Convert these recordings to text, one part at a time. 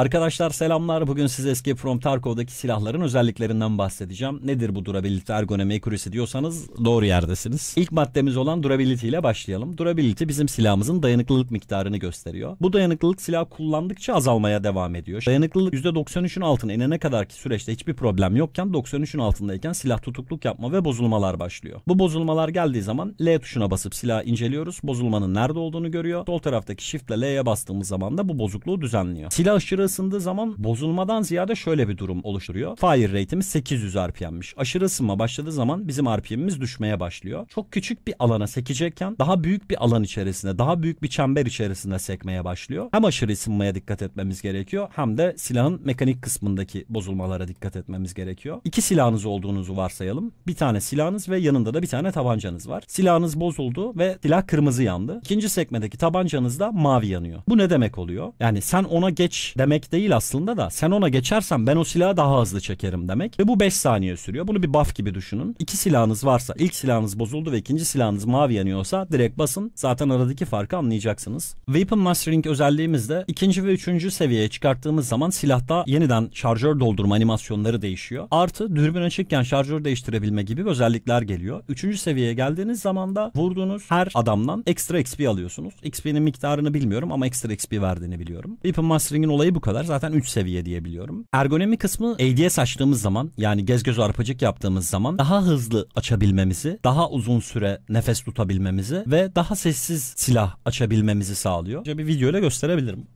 Arkadaşlar selamlar. Bugün size Escape from Tarkov'daki silahların özelliklerinden bahsedeceğim. Nedir bu durability, ergonomi, accuracy diyorsanız doğru yerdesiniz. İlk maddemiz olan durability ile başlayalım. Durability bizim silahımızın dayanıklılık miktarını gösteriyor. Bu dayanıklılık silah kullandıkça azalmaya devam ediyor. Dayanıklılık %93'ün altına inene kadar ki süreçte hiçbir problem yokken 93'ün altındayken silah tutukluk yapma ve bozulmalar başlıyor. Bu bozulmalar geldiği zaman L tuşuna basıp silahı inceliyoruz. Bozulmanın nerede olduğunu görüyor. Sol taraftaki Shift ile L'ye bastığımız zaman da bu bozukluğu düzenliyor. Silah aşırı ısındığı zaman bozulmadan ziyade şöyle bir durum oluşturuyor. Fire rate'imiz 800 RPM'miş. Aşırı ısınma başladığı zaman bizim RPM'imiz düşmeye başlıyor. Çok küçük bir alana sekecekken daha büyük bir alan içerisinde, daha büyük bir çember içerisinde sekmeye başlıyor. Hem aşırı ısınmaya dikkat etmemiz gerekiyor hem de silahın mekanik kısmındaki bozulmalara dikkat etmemiz gerekiyor. İki silahınız olduğunuzu varsayalım. Bir tane silahınız ve yanında da bir tane tabancanız var. Silahınız bozuldu ve silah kırmızı yandı. İkinci sekmedeki tabancanız da mavi yanıyor. Bu ne demek oluyor? Yani sen ona geç demek demek değil aslında da sen ona geçersen ben o silahı daha hızlı çekerim demek. Ve bu 5 saniye sürüyor. Bunu bir buff gibi düşünün. İki silahınız varsa ilk silahınız bozuldu ve ikinci silahınız mavi yanıyorsa direkt basın. Zaten aradaki farkı anlayacaksınız. Weapon Mastering özelliğimizde ikinci ve üçüncü seviyeye çıkarttığımız zaman silahta yeniden şarjör doldurma animasyonları değişiyor. Artı dürbün açıkken şarjör değiştirebilme gibi özellikler geliyor. Üçüncü seviyeye geldiğiniz zaman da vurduğunuz her adamdan ekstra XP alıyorsunuz. XP'nin miktarını bilmiyorum ama ekstra XP verdiğini biliyorum. Weapon Mastering'in olayı bu bu kadar. Zaten 3 seviye diyebiliyorum. Ergonomi kısmı ADS açtığımız zaman yani gez göz arpacık yaptığımız zaman daha hızlı açabilmemizi, daha uzun süre nefes tutabilmemizi ve daha sessiz silah açabilmemizi sağlıyor. Bir videoyla gösterebilirim.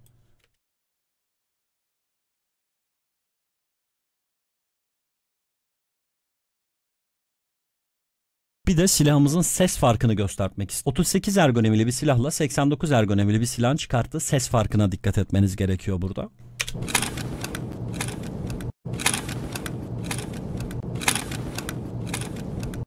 Bir de silahımızın ses farkını göstermek istiyorum. 38 ergonomili bir silahla 89 ergonomili bir silah çıkarttı. ses farkına dikkat etmeniz gerekiyor burada.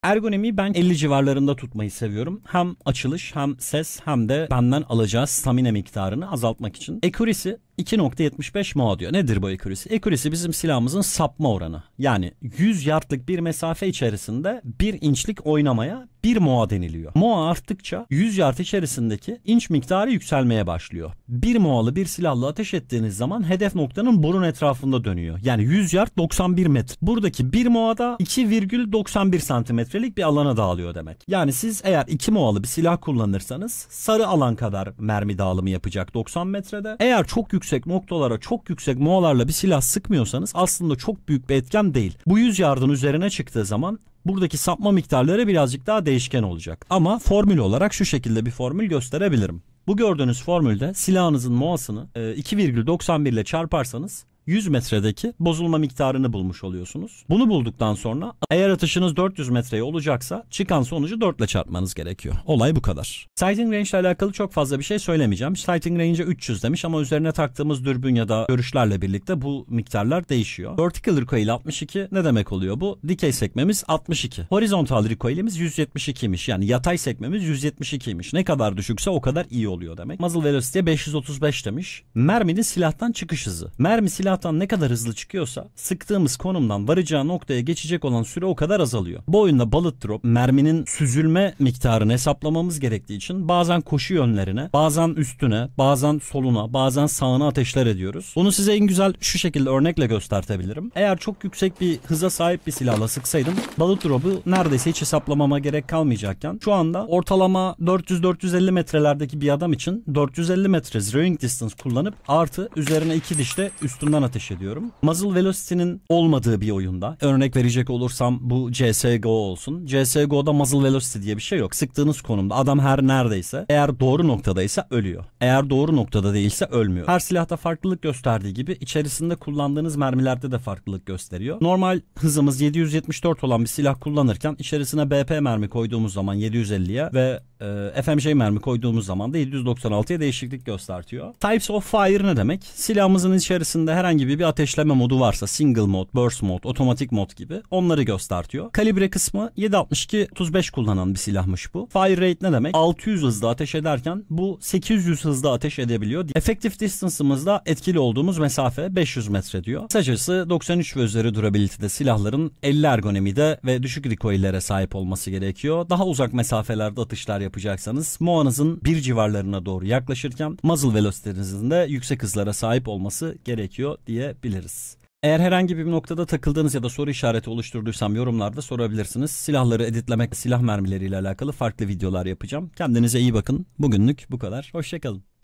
Ergonomiyi ben 50 civarlarında tutmayı seviyorum. Hem açılış hem ses hem de benden alacağı stamina miktarını azaltmak için. Accuracy 2.75 mA diyor. Nedir bu ekurisi? Ekurisi bizim silahımızın sapma oranı. Yani 100 yardlık bir mesafe içerisinde 1 inçlik oynamaya 1 MOA deniliyor. MOA arttıkça 100 yard içerisindeki inç miktarı yükselmeye başlıyor. 1 MOA'lı bir silahla ateş ettiğiniz zaman hedef noktanın burun etrafında dönüyor. Yani 100 yard 91 metre. Buradaki 1 MOA'da 2,91 santimetrelik bir alana dağılıyor demek. Yani siz eğer 2 MOA'lı bir silah kullanırsanız sarı alan kadar mermi dağılımı yapacak 90 metrede. Eğer çok yüksek yüksek noktalara çok yüksek moğalarla bir silah sıkmıyorsanız aslında çok büyük bir etken değil. Bu 100 yardın üzerine çıktığı zaman buradaki sapma miktarları birazcık daha değişken olacak. Ama formül olarak şu şekilde bir formül gösterebilirim. Bu gördüğünüz formülde silahınızın moğasını 2,91 e, ile çarparsanız 100 metredeki bozulma miktarını bulmuş oluyorsunuz. Bunu bulduktan sonra eğer atışınız 400 metreye olacaksa çıkan sonucu 4 ile çarpmanız gerekiyor. Olay bu kadar. Sighting range ile alakalı çok fazla bir şey söylemeyeceğim. Sighting range 300 demiş ama üzerine taktığımız dürbün ya da görüşlerle birlikte bu miktarlar değişiyor. Vertical recoil 62 ne demek oluyor bu? Dikey sekmemiz 62. Horizontal recoil'imiz 172'ymiş. Yani yatay sekmemiz 172'ymiş. Ne kadar düşükse o kadar iyi oluyor demek. Muzzle velocity 535 demiş. Merminin silahtan çıkış hızı. Mermi silah taraftan ne kadar hızlı çıkıyorsa sıktığımız konumdan varacağı noktaya geçecek olan süre o kadar azalıyor. Bu oyunda bullet drop merminin süzülme miktarını hesaplamamız gerektiği için bazen koşu yönlerine, bazen üstüne, bazen soluna, bazen sağına ateşler ediyoruz. Bunu size en güzel şu şekilde örnekle göstertebilirim. Eğer çok yüksek bir hıza sahip bir silahla sıksaydım bullet drop'u neredeyse hiç hesaplamama gerek kalmayacakken şu anda ortalama 400-450 metrelerdeki bir adam için 450 metre zeroing distance kullanıp artı üzerine iki dişte üstünden ateş ediyorum. Muzzle velocity'nin olmadığı bir oyunda örnek verecek olursam bu CSGO olsun. CSGO'da muzzle velocity diye bir şey yok. Sıktığınız konumda adam her neredeyse eğer doğru noktadaysa ölüyor. Eğer doğru noktada değilse ölmüyor. Her silahta farklılık gösterdiği gibi içerisinde kullandığınız mermilerde de farklılık gösteriyor. Normal hızımız 774 olan bir silah kullanırken içerisine BP mermi koyduğumuz zaman 750'ye ve e, FMJ mermi koyduğumuz zaman da 796'ya değişiklik göstertiyor. Types of Fire ne demek? Silahımızın içerisinde her herhangi bir ateşleme modu varsa single mode, burst mode, otomatik mod gibi onları göstertiyor. Kalibre kısmı 7.62-35 kullanan bir silahmış bu. Fire rate ne demek? 600 hızda ateş ederken bu 800 hızda ateş edebiliyor. Effective distance'ımızda etkili olduğumuz mesafe 500 metre diyor. Kısacası 93 ve üzeri durability'de silahların 50 ergonomide ve düşük recoillere sahip olması gerekiyor. Daha uzak mesafelerde atışlar yapacaksanız Moa'nızın bir civarlarına doğru yaklaşırken muzzle velocity'nizin de yüksek hızlara sahip olması gerekiyor oluyor diyebiliriz. Eğer herhangi bir noktada takıldığınız ya da soru işareti oluşturduysam yorumlarda sorabilirsiniz. Silahları editlemek, silah mermileriyle alakalı farklı videolar yapacağım. Kendinize iyi bakın. Bugünlük bu kadar. Hoşçakalın.